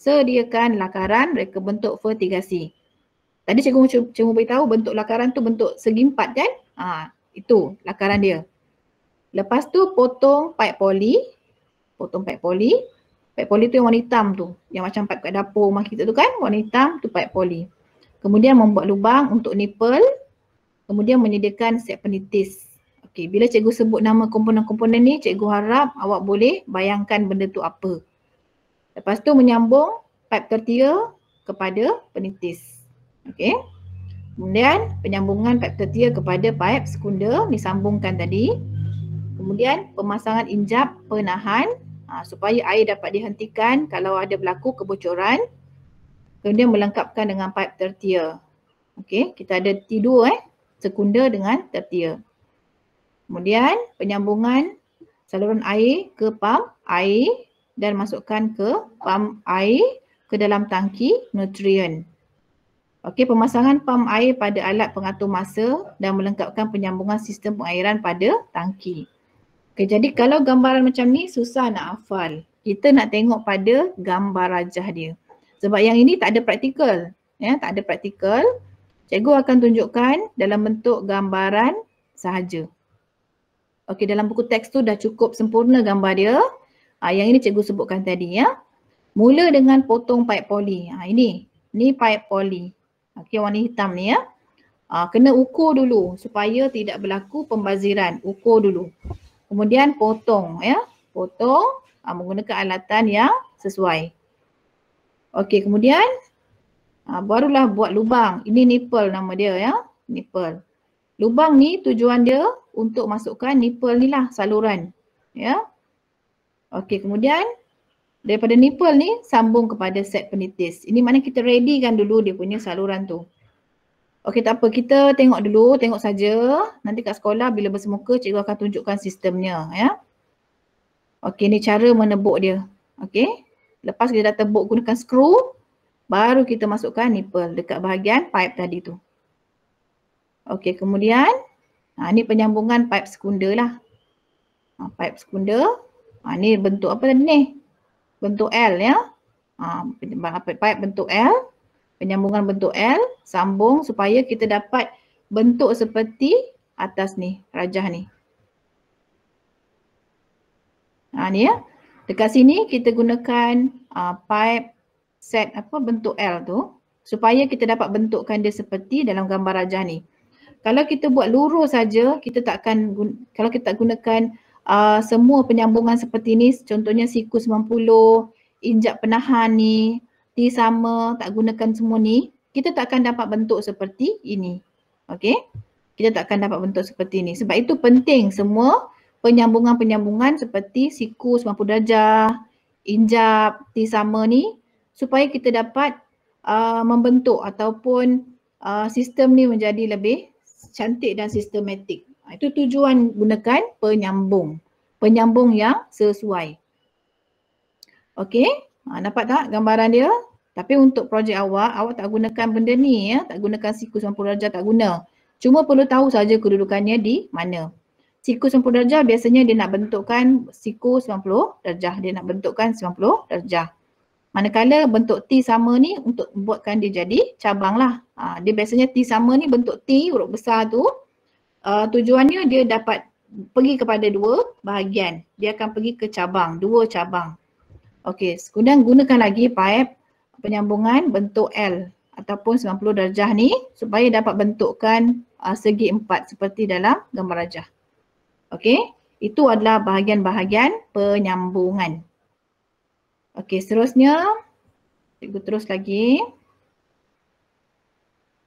S1: sediakan lakaran reka bentuk vertigasi. Tadi cikgu cuma beritahu bentuk lakaran tu bentuk segi empat kan? Ha, itu lakaran dia. Lepas tu potong pipe poli. Potong pipe poli. Pipe poli tu yang warna hitam tu. Yang macam pipe kat dapur rumah kita tu kan? Warna hitam tu pipe poli kemudian membuat lubang untuk nipple kemudian menyediakan set penitis okey bila cikgu sebut nama komponen-komponen ni cikgu harap awak boleh bayangkan benda tu apa lepas tu menyambung pipe tertia kepada penitis okey kemudian penyambungan pipe tertia kepada pipe sekunder disambungkan tadi kemudian pemasangan injap penahan ha, supaya air dapat dihentikan kalau ada berlaku kebocoran kemudian melengkapkan dengan pipe tertia. Okey, kita ada T2 eh, sekunda dengan tertia. Kemudian penyambungan saluran air ke pump air dan masukkan ke pump air ke dalam tangki nutrien. Okey, pemasangan pump air pada alat pengatur masa dan melengkapkan penyambungan sistem pengairan pada tangki. Okey, jadi kalau gambaran macam ni susah nak hafal. Kita nak tengok pada gambar rajah dia. Sebab yang ini tak ada praktikal. Ya, tak ada praktikal. Cikgu akan tunjukkan dalam bentuk gambaran sahaja. Okey, dalam buku teks tu dah cukup sempurna gambar dia. Ha, yang ini cikgu sebutkan tadi ya. Mula dengan potong pipe poli. Ha, ah, ini. Ni pipe poli. Okey, warna hitam ni ya. Ha, kena ukur dulu supaya tidak berlaku pembaziran. Ukur dulu. Kemudian potong ya. Potong ha, menggunakan alatan yang sesuai. Okey, kemudian ha, barulah buat lubang. Ini nipple nama dia ya, nipple. Lubang ni tujuan dia untuk masukkan nipple ni lah saluran. Ya. Okey, kemudian daripada nipple ni sambung kepada set penitis. Ini mana kita ready kan dulu dia punya saluran tu. Okey tak apa kita tengok dulu tengok saja nanti kat sekolah bila bersemuka cikgu akan tunjukkan sistemnya ya. Okey ni cara menebuk dia. Okey. Lepas kita dah tebuk gunakan skru, baru kita masukkan nipple dekat bahagian pipe tadi tu. Okey, kemudian ha, ni penyambungan pipe sekunder lah. Ha, pipe sekunder. Ha, ni bentuk apa tadi ni? Bentuk L ya. Ha, pipe bentuk L. Penyambungan bentuk L. Sambung supaya kita dapat bentuk seperti atas ni, rajah ni. Ha, ni ya. Dekat sini kita gunakan uh, pipe set apa bentuk L tu supaya kita dapat bentukkan dia seperti dalam gambar rajah ni. Kalau kita buat lurus saja, kita takkan kalau kita tak gunakan uh, semua penyambungan seperti ni, contohnya siku 90, injak penahan ni, T sama, tak gunakan semua ni, kita takkan dapat bentuk seperti ini. Okey? Kita takkan dapat bentuk seperti ini. Sebab itu penting semua penyambungan-penyambungan seperti siku 90 darjah, injap, T sama ni supaya kita dapat uh, membentuk ataupun uh, sistem ni menjadi lebih cantik dan sistematik. Ha, itu tujuan gunakan penyambung. Penyambung yang sesuai. Okey, ha, nampak tak gambaran dia? Tapi untuk projek awak, awak tak gunakan benda ni ya, tak gunakan siku 90 darjah tak guna. Cuma perlu tahu saja kedudukannya di mana siku 90 darjah biasanya dia nak bentukkan siku 90 darjah. Dia nak bentukkan 90 darjah. Manakala bentuk T sama ni untuk buatkan dia jadi cabang lah. Ha, dia biasanya T sama ni bentuk T huruf besar tu uh, tujuannya dia dapat pergi kepada dua bahagian. Dia akan pergi ke cabang, dua cabang. Okey, kemudian gunakan lagi pipe penyambungan bentuk L ataupun 90 darjah ni supaya dapat bentukkan uh, segi empat seperti dalam gambar rajah. Okey, itu adalah bahagian-bahagian penyambungan. Okey, seterusnya cikgu terus lagi.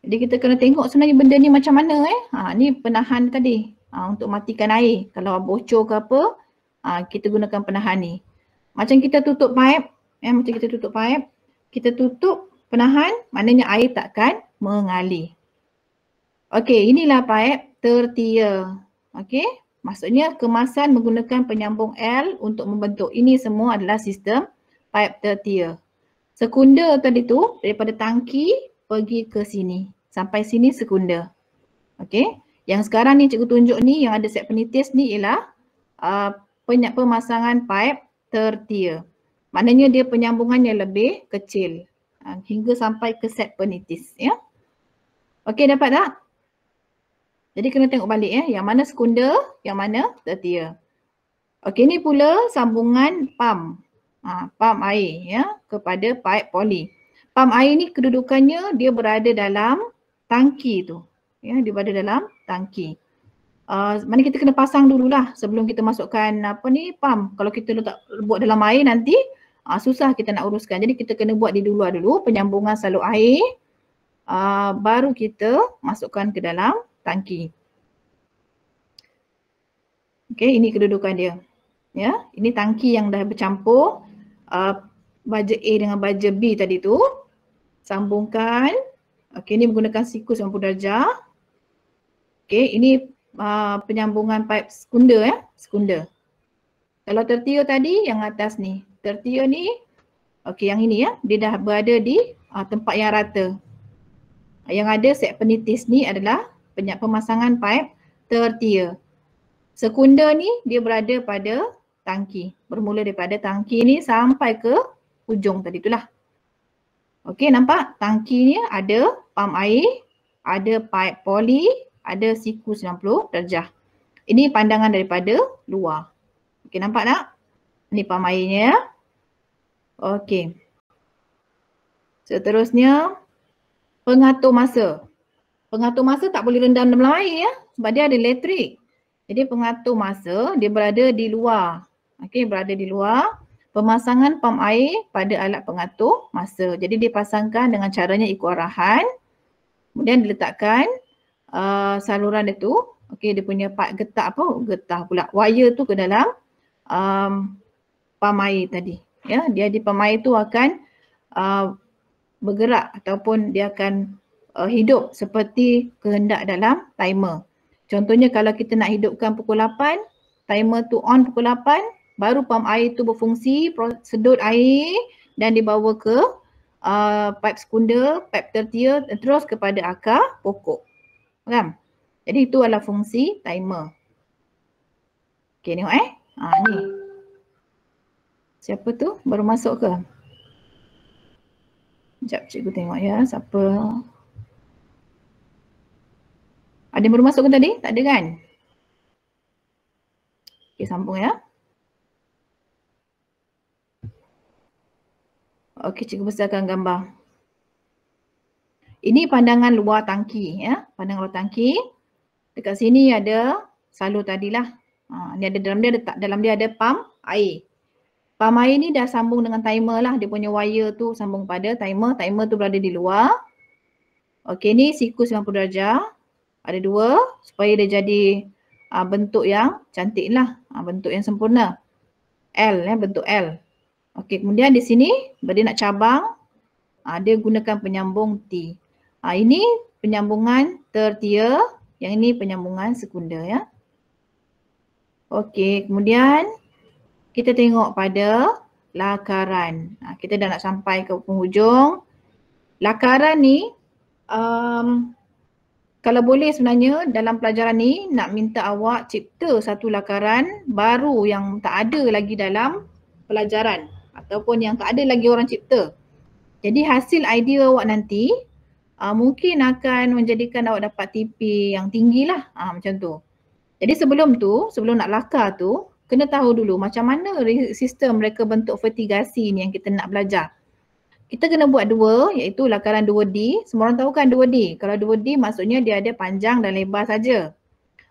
S1: Jadi kita kena tengok sebenarnya benda ni macam mana eh. Ha, ni penahan tadi ha, untuk matikan air. Kalau bocor ke apa, ha, kita gunakan penahan ni. Macam kita tutup paip, eh, macam kita tutup paip, kita tutup penahan, maknanya air takkan mengalir. Okey, inilah paip tertia. Okey, Maksudnya kemasan menggunakan penyambung L untuk membentuk ini semua adalah sistem pipe tertier. Sekunda tadi tu daripada tangki pergi ke sini. Sampai sini sekunda. Okey. Yang sekarang ni cikgu tunjuk ni yang ada set penitis ni ialah uh, pemasangan pipe tertier. Maknanya dia penyambungannya lebih kecil uh, hingga sampai ke set penitis. Ya. Okey dapat tak? Jadi kena tengok balik ya, yang mana sekunda, yang mana tertia. Okey, ni pula sambungan pam. Ha, pam air ya, kepada pipe poli. Pam air ni kedudukannya dia berada dalam tangki tu. Ya, dia berada dalam tangki. Uh, mana kita kena pasang dululah sebelum kita masukkan apa ni pam. Kalau kita letak buat dalam air nanti uh, susah kita nak uruskan. Jadi kita kena buat di luar dulu penyambungan salur air. Uh, baru kita masukkan ke dalam tangki. Okey, ini kedudukan dia. Ya, ini tangki yang dah bercampur uh, baja A dengan baja B tadi tu. Sambungkan. Okey, ini menggunakan siku 90 darjah. Okey, ini uh, penyambungan pipe sekunder ya, sekunder. Kalau tertia tadi yang atas ni, tertia ni okey yang ini ya, dia dah berada di uh, tempat yang rata. Yang ada set penitis ni adalah pemasangan pipe tertia. Sekunder ni dia berada pada tangki. Bermula daripada tangki ni sampai ke ujung tadi itulah. Okey nampak tangki ni ada pam air, ada pipe poli, ada siku 90 darjah. Ini pandangan daripada luar. Okey nampak tak? Ini pam airnya. Okey. Seterusnya pengatur masa pengatur masa tak boleh rendam dalam air ya sebab dia ada elektrik. Jadi pengatur masa dia berada di luar. Okey berada di luar pemasangan pam air pada alat pengatur masa. Jadi dipasangkan dengan caranya ikut arahan. Kemudian diletakkan uh, saluran dia tu. Okey dia punya part getah apa? Getah pula. Wire tu ke dalam um, pam air tadi. Ya, dia di pam air tu akan uh, bergerak ataupun dia akan uh, hidup seperti kehendak dalam timer. Contohnya kalau kita nak hidupkan pukul 8, timer tu on pukul 8, baru pam air tu berfungsi, sedut air dan dibawa ke uh, pipe sekunder, pipe tertia terus kepada akar pokok. Faham? Jadi itu adalah fungsi timer. Okay tengok eh. Ha, ni. Siapa tu? Baru masuk ke? Sekejap cikgu tengok ya. Siapa? Ada yang baru masuk ke tadi? Tak ada kan? Okey, sambung ya. Okey, cikgu besarkan gambar. Ini pandangan luar tangki ya. Pandangan luar tangki. Dekat sini ada salur tadilah. Ha, ni ada dalam dia ada dalam dia ada pam air. Pam air ni dah sambung dengan timer lah. Dia punya wire tu sambung pada timer. Timer tu berada di luar. Okey, ni siku 90 darjah ada dua supaya dia jadi uh, bentuk yang cantik lah. Uh, ah, bentuk yang sempurna. L ya, bentuk L. Okey, kemudian di sini dia nak cabang uh, dia gunakan penyambung T. Uh, ini penyambungan tertier, yang ini penyambungan sekunder ya. Okey, kemudian kita tengok pada lakaran. Uh, kita dah nak sampai ke penghujung. Lakaran ni um, kalau boleh sebenarnya dalam pelajaran ni nak minta awak cipta satu lakaran baru yang tak ada lagi dalam pelajaran ataupun yang tak ada lagi orang cipta. Jadi hasil idea awak nanti uh, mungkin akan menjadikan awak dapat TP yang tinggi lah uh, macam tu. Jadi sebelum tu, sebelum nak lakar tu, kena tahu dulu macam mana sistem mereka bentuk vertigasi ni yang kita nak belajar kita kena buat dua iaitu lakaran 2D. Semua orang tahu kan 2D. Kalau 2D maksudnya dia ada panjang dan lebar saja.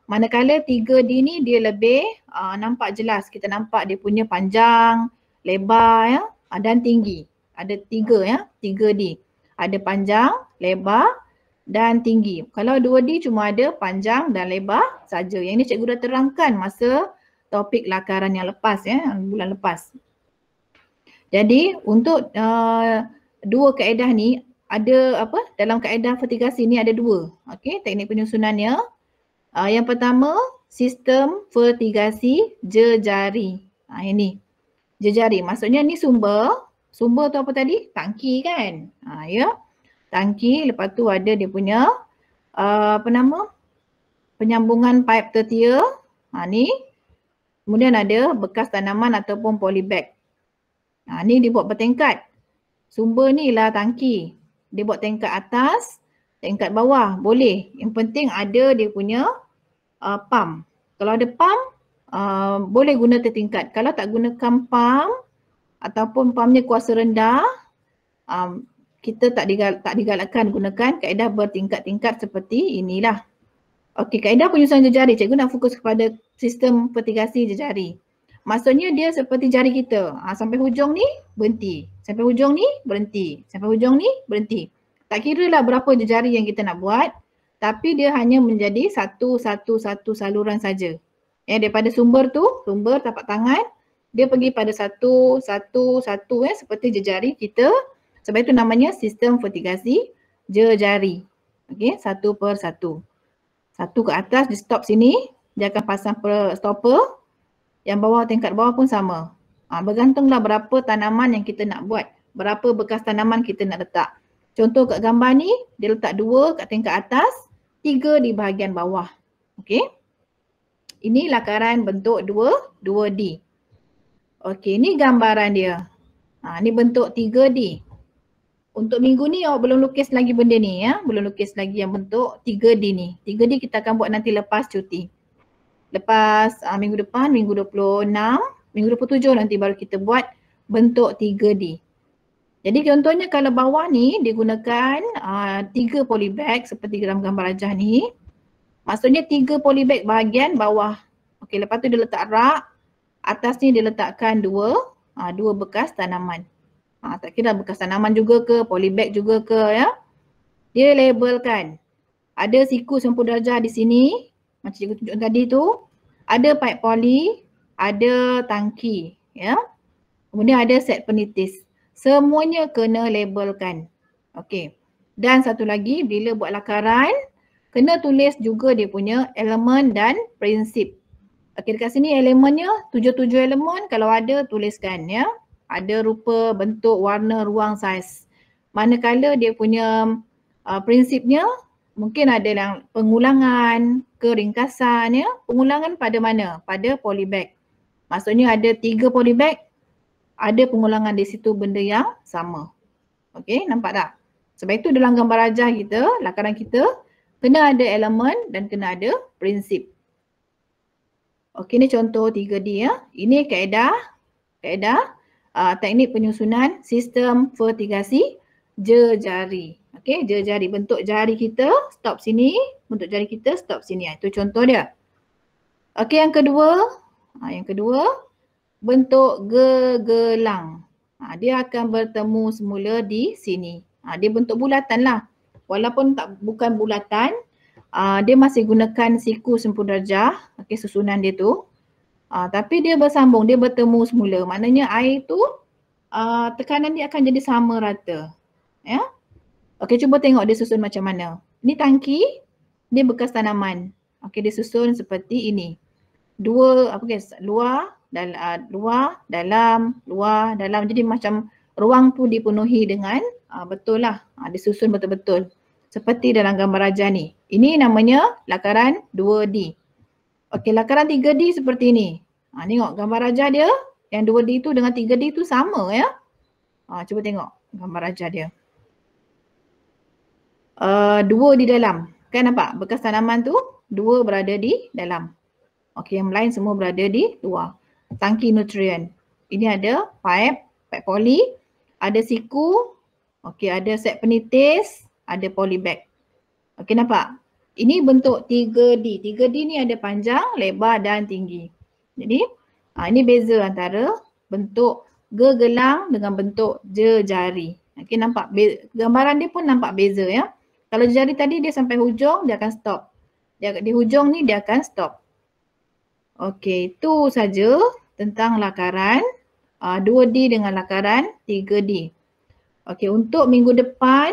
S1: Manakala 3D ni dia lebih uh, nampak jelas. Kita nampak dia punya panjang, lebar ya uh, dan tinggi. Ada tiga ya, 3D. Ada panjang, lebar dan tinggi. Kalau 2D cuma ada panjang dan lebar saja. Yang ini cikgu dah terangkan masa topik lakaran yang lepas ya, bulan lepas. Jadi untuk uh, dua kaedah ni ada apa dalam kaedah fertigasi ni ada dua. Okey teknik penyusunannya. Uh, yang pertama sistem fertigasi jejari. Ha, ah, ini jejari maksudnya ni sumber. Sumber tu apa tadi? Tangki kan? Ha, ya. Tangki lepas tu ada dia punya uh, apa nama? Penyambungan pipe tertia. Ha, ni. Kemudian ada bekas tanaman ataupun polybag. Ha, ni dia buat bertingkat. Sumber ni lah tangki. Dia buat tingkat atas, tingkat bawah. Boleh. Yang penting ada dia punya uh, pump. Kalau ada pump, uh, boleh guna tertingkat. Kalau tak gunakan pump ataupun pumpnya kuasa rendah, um, kita tak digal tak digalakkan gunakan kaedah bertingkat-tingkat seperti inilah. Okey, kaedah penyusunan jejari. Cikgu nak fokus kepada sistem petigasi jejari maksudnya dia seperti jari kita. Ha, sampai hujung ni berhenti. Sampai hujung ni berhenti. Sampai hujung ni berhenti. Tak kira lah berapa je jari yang kita nak buat. Tapi dia hanya menjadi satu, satu, satu saluran saja. Ya, daripada sumber tu, sumber tapak tangan, dia pergi pada satu, satu, satu ya, seperti jejari kita. Sebab itu namanya sistem vertigasi jejari. Okey, satu per satu. Satu ke atas, dia stop sini. Dia akan pasang per stopper yang bawah tingkat bawah pun sama. Ha, bergantunglah berapa tanaman yang kita nak buat. Berapa bekas tanaman kita nak letak. Contoh kat gambar ni, dia letak dua kat tingkat atas, tiga di bahagian bawah. Okey. Ini lakaran bentuk dua, dua d Okey, ni gambaran dia. Ha, ni bentuk tiga d Untuk minggu ni awak belum lukis lagi benda ni ya. Belum lukis lagi yang bentuk 3D ni. 3D kita akan buat nanti lepas cuti. Lepas uh, minggu depan, minggu 26, minggu 27 nanti baru kita buat bentuk 3D. Jadi contohnya kalau bawah ni digunakan ah, tiga uh, polybag seperti dalam gambar rajah ni. Maksudnya tiga polybag bahagian bawah. Okey, lepas tu dia letak rak. Atas ni dia letakkan dua uh, dua bekas tanaman. Uh, tak kira bekas tanaman juga ke, polybag juga ke ya. Dia labelkan. Ada siku 90 darjah di sini, macam cikgu tunjukkan tadi tu ada pipe poly, ada tangki ya. Kemudian ada set penitis. Semuanya kena labelkan. Okey. Dan satu lagi bila buat lakaran kena tulis juga dia punya elemen dan prinsip. Okey dekat sini elemennya tujuh-tujuh elemen kalau ada tuliskan ya. Ada rupa, bentuk, warna, ruang, saiz. Manakala dia punya uh, prinsipnya mungkin ada yang pengulangan ke ringkasan ya. Pengulangan pada mana? Pada polybag. Maksudnya ada tiga polybag, ada pengulangan di situ benda yang sama. Okey, nampak tak? Sebab itu dalam gambar rajah kita, lakaran kita, kena ada elemen dan kena ada prinsip. Okey, ni contoh 3D ya. Ini kaedah, kaedah uh, teknik penyusunan sistem fertigasi jejari. Okey, dia jari bentuk jari kita stop sini, bentuk jari kita stop sini. Ha, itu contoh dia. Okey, yang kedua, ha, yang kedua bentuk gegelang. Ha, dia akan bertemu semula di sini. Ha, dia bentuk bulatan lah. Walaupun tak bukan bulatan, uh, dia masih gunakan siku sempurna darjah, okay, susunan dia tu. Uh, tapi dia bersambung, dia bertemu semula. Maknanya air tu uh, tekanan dia akan jadi sama rata. Ya. Yeah? Okey, cuba tengok dia susun macam mana. Ni tangki, ni bekas tanaman. Okey, dia susun seperti ini. Dua, apa guys, luar, dal, uh, luar, dalam, luar, dalam. Jadi macam ruang tu dipenuhi dengan uh, betul lah. Uh, dia susun betul-betul. Seperti dalam gambar raja ni. Ini namanya lakaran 2D. Okey, lakaran 3D seperti ni. Ha, tengok gambar raja dia yang 2D tu dengan 3D tu sama ya. Ha, cuba tengok gambar raja dia uh, dua di dalam. Kan nampak bekas tanaman tu dua berada di dalam. Okey yang lain semua berada di luar. Tangki nutrien. Ini ada pipe, pipe poli, ada siku, okey ada set penitis, ada poly bag. Okey nampak? Ini bentuk 3D. 3D ni ada panjang, lebar dan tinggi. Jadi ha, ini beza antara bentuk gegelang dengan bentuk jejari. Okey nampak? Be- gambaran dia pun nampak beza ya. Kalau jari tadi dia sampai hujung, dia akan stop. Dia, di hujung ni dia akan stop. Okey, itu saja tentang lakaran uh, ah, 2D dengan lakaran 3D. Okey, untuk minggu depan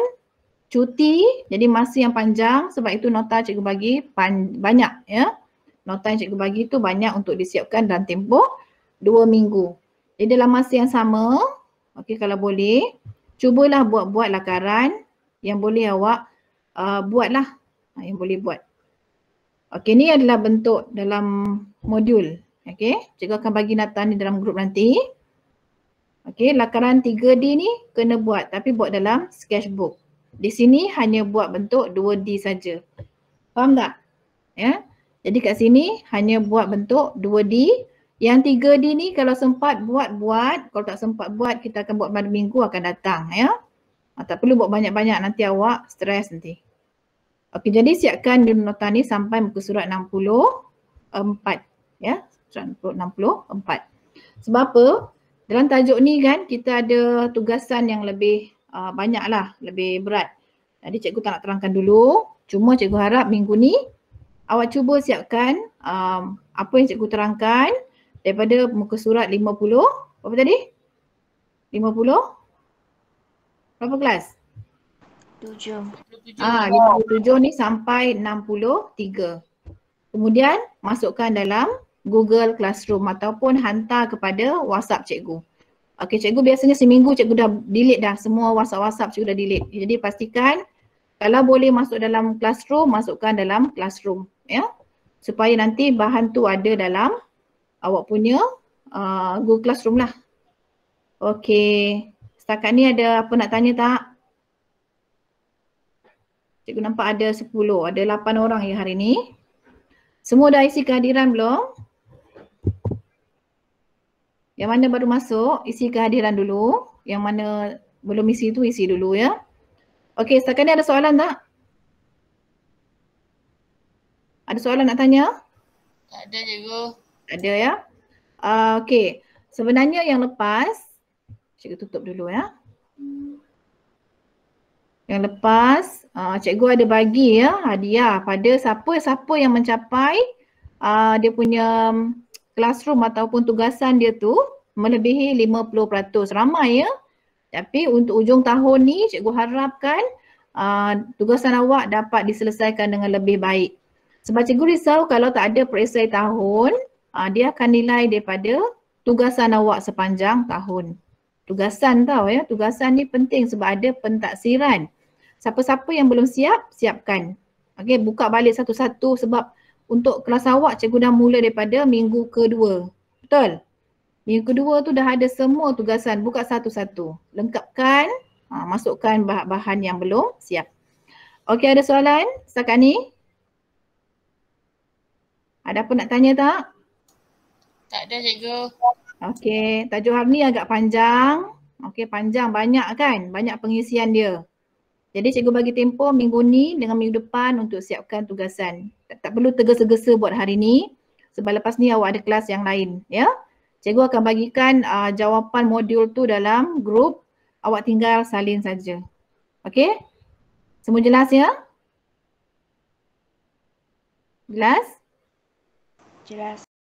S1: cuti, jadi masa yang panjang sebab itu nota cikgu bagi pan, banyak ya. Nota yang cikgu bagi tu banyak untuk disiapkan dalam tempoh 2 minggu. Jadi dalam masa yang sama, okey kalau boleh, cubalah buat-buat lakaran yang boleh awak uh, buatlah uh, yang boleh buat. Okey ni adalah bentuk dalam modul. Okey, cikgu akan bagi natan ni dalam grup nanti. Okey, lakaran 3D ni kena buat tapi buat dalam sketchbook. Di sini hanya buat bentuk 2D saja. Faham tak? Ya. Yeah? Jadi kat sini hanya buat bentuk 2D. Yang 3D ni kalau sempat buat buat, kalau tak sempat buat kita akan buat pada minggu akan datang ya. Yeah? Uh, tak perlu buat banyak-banyak nanti awak stres nanti. Okey, jadi siapkan di nota ni sampai muka surat 64. Ya, surat 64. Sebab apa? Dalam tajuk ni kan kita ada tugasan yang lebih uh, ah, banyak lah, lebih berat. Jadi cikgu tak nak terangkan dulu. Cuma cikgu harap minggu ni awak cuba siapkan um, apa yang cikgu terangkan daripada muka surat 50. Apa tadi? 50? Berapa kelas? Tujuh. Ah, tujuh ni sampai enam puluh tiga. Kemudian masukkan dalam Google Classroom ataupun hantar kepada WhatsApp cikgu. Okey, cikgu biasanya seminggu cikgu dah delete dah semua WhatsApp-WhatsApp cikgu dah delete. Jadi pastikan kalau boleh masuk dalam classroom, masukkan dalam classroom ya. Supaya nanti bahan tu ada dalam awak punya uh, Google Classroom lah. Okey. Setakat ni ada apa nak tanya tak? Cikgu nampak ada 10, ada 8 orang ya hari ni. Semua dah isi kehadiran belum? Yang mana baru masuk, isi kehadiran dulu. Yang mana belum isi tu isi dulu ya. Okey, setakat ni ada soalan tak? Ada soalan nak tanya? Tak ada cikgu. Ada ya. Uh, Okey, sebenarnya yang lepas Cikgu tutup dulu ya. Yang lepas, uh, cikgu ada bagi ya hadiah pada siapa-siapa yang mencapai uh, dia punya classroom ataupun tugasan dia tu melebihi 50%. Ramai ya. Tapi untuk ujung tahun ni cikgu harapkan uh, tugasan awak dapat diselesaikan dengan lebih baik. Sebab cikgu risau kalau tak ada perisai tahun, uh, dia akan nilai daripada tugasan awak sepanjang tahun tugasan tau ya. Tugasan ni penting sebab ada pentaksiran. Siapa-siapa yang belum siap, siapkan. Okay, buka balik satu-satu sebab untuk kelas awak cikgu dah mula daripada minggu kedua. Betul? Minggu kedua tu dah ada semua tugasan. Buka satu-satu. Lengkapkan, ha, masukkan bahan-bahan yang belum siap. Okay ada soalan setakat ni? Ada apa nak tanya tak? Tak ada cikgu. Okey, tajuk hari ni agak panjang. Okey, panjang banyak kan? Banyak pengisian dia. Jadi cikgu bagi tempo minggu ni dengan minggu depan untuk siapkan tugasan. Tak, tak perlu tergesa-gesa buat hari ni sebab lepas ni awak ada kelas yang lain, ya. Cikgu akan bagikan uh, jawapan modul tu dalam grup. Awak tinggal salin saja. Okey? Semua jelas ya? Jelas? Jelas.